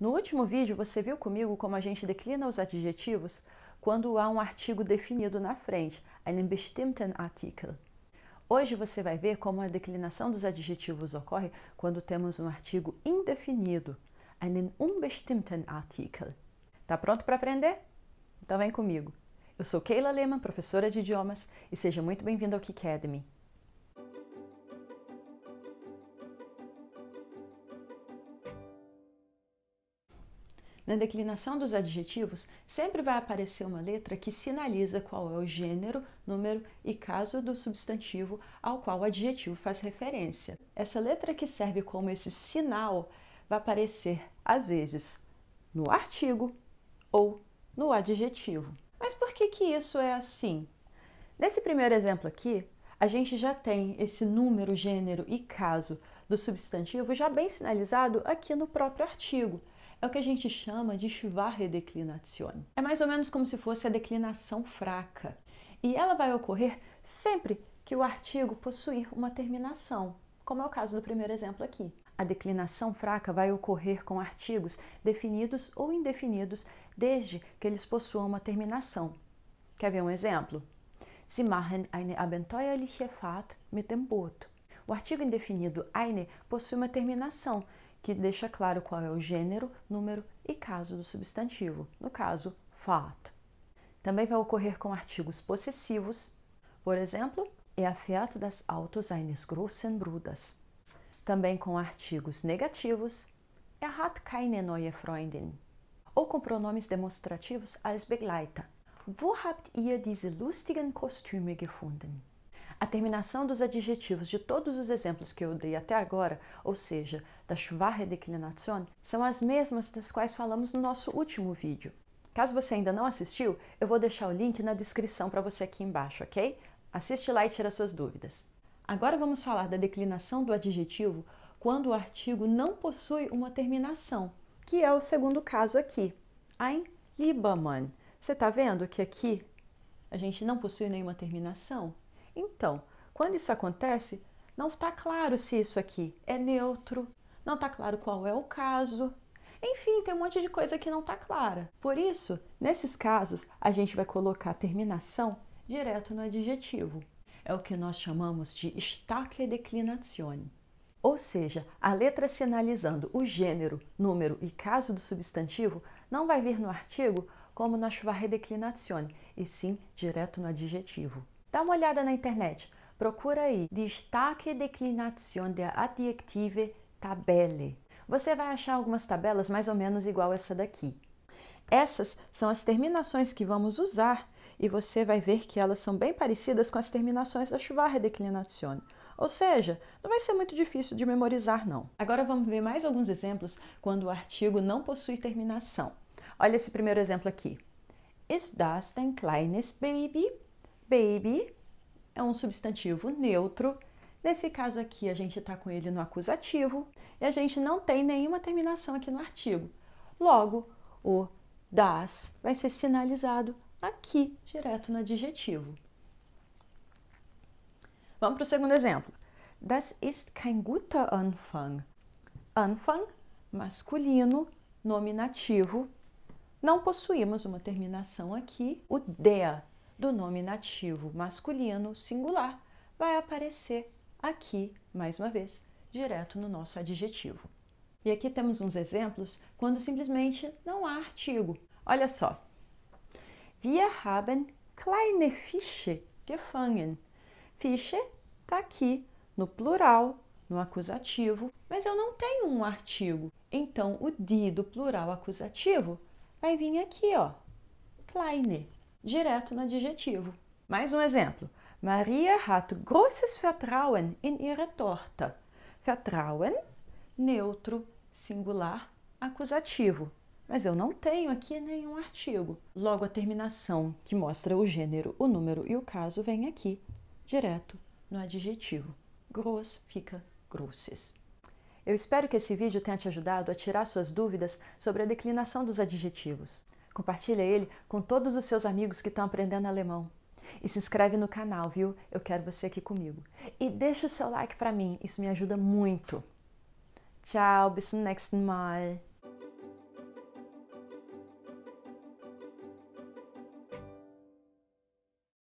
No último vídeo, você viu comigo como a gente declina os adjetivos quando há um artigo definido na frente, einen bestimmten Artikel. Hoje você vai ver como a declinação dos adjetivos ocorre quando temos um artigo indefinido, einen unbestimmten Artikel. Tá pronto para aprender? Então vem comigo. Eu sou Keila Lehmann, professora de idiomas, e seja muito bem-vindo ao Academy. na declinação dos adjetivos, sempre vai aparecer uma letra que sinaliza qual é o gênero, número e caso do substantivo ao qual o adjetivo faz referência. Essa letra que serve como esse sinal vai aparecer, às vezes, no artigo ou no adjetivo. Mas por que, que isso é assim? Nesse primeiro exemplo aqui, a gente já tem esse número, gênero e caso do substantivo já bem sinalizado aqui no próprio artigo é o que a gente chama de schwache Declination. É mais ou menos como se fosse a declinação fraca. E ela vai ocorrer sempre que o artigo possuir uma terminação, como é o caso do primeiro exemplo aqui. A declinação fraca vai ocorrer com artigos definidos ou indefinidos desde que eles possuam uma terminação. Quer ver um exemplo? Sie machen eine abenteuerliche Fahrt mit dem Boot. O artigo indefinido eine possui uma terminação que deixa claro qual é o gênero, número e caso do substantivo, no caso, fato. Também vai ocorrer com artigos possessivos, por exemplo, er é fährt das autos eines großen Bruders. Também com artigos negativos, er hat keine neue Freundin. Ou com pronomes demonstrativos als Begleiter. Wo habt ihr diese lustigen Kostüme gefunden? A terminação dos adjetivos de todos os exemplos que eu dei até agora, ou seja, da schwache são as mesmas das quais falamos no nosso último vídeo. Caso você ainda não assistiu, eu vou deixar o link na descrição para você aqui embaixo, ok? Assiste lá e tira suas dúvidas. Agora vamos falar da declinação do adjetivo quando o artigo não possui uma terminação, que é o segundo caso aqui. Ein Liebermann. Você está vendo que aqui a gente não possui nenhuma terminação? Então, quando isso acontece, não está claro se isso aqui é neutro, não está claro qual é o caso. Enfim, tem um monte de coisa que não está clara. Por isso, nesses casos, a gente vai colocar a terminação direto no adjetivo. É o que nós chamamos de stacche declinazione. Ou seja, a letra sinalizando o gênero, número e caso do substantivo não vai vir no artigo como na schwache declinazione, e sim direto no adjetivo. Dá uma olhada na internet. Procura aí destaque declinazione de adjective tabelle. Você vai achar algumas tabelas mais ou menos igual essa daqui. Essas são as terminações que vamos usar e você vai ver que elas são bem parecidas com as terminações da chuvarre declinazione. Ou seja, não vai ser muito difícil de memorizar não. Agora vamos ver mais alguns exemplos quando o artigo não possui terminação. Olha esse primeiro exemplo aqui. Is das dein kleines Baby? Baby é um substantivo neutro. Nesse caso aqui, a gente está com ele no acusativo e a gente não tem nenhuma terminação aqui no artigo. Logo, o das vai ser sinalizado aqui, direto no adjetivo. Vamos para o segundo exemplo. Das ist kein guter Anfang. Anfang, masculino, nominativo. Não possuímos uma terminação aqui. O der do nome nativo masculino singular vai aparecer aqui, mais uma vez, direto no nosso adjetivo. E aqui temos uns exemplos quando simplesmente não há artigo. Olha só. Wir haben kleine Fische gefangen. Fische está aqui no plural, no acusativo, mas eu não tenho um artigo. Então, o die do plural acusativo vai vir aqui, ó, kleine direto no adjetivo. Mais um exemplo. Maria hat großes Vertrauen in ihre Torte. Vertrauen, neutro, singular, acusativo. Mas eu não tenho aqui nenhum artigo. Logo, a terminação que mostra o gênero, o número e o caso vem aqui, direto no adjetivo. Gross fica grosses. Eu espero que esse vídeo tenha te ajudado a tirar suas dúvidas sobre a declinação dos adjetivos. Compartilha ele com todos os seus amigos que estão aprendendo alemão. E se inscreve no canal, viu? Eu quero você aqui comigo. E deixa o seu like para mim, isso me ajuda muito. Tchau, bis zum nächsten Mal.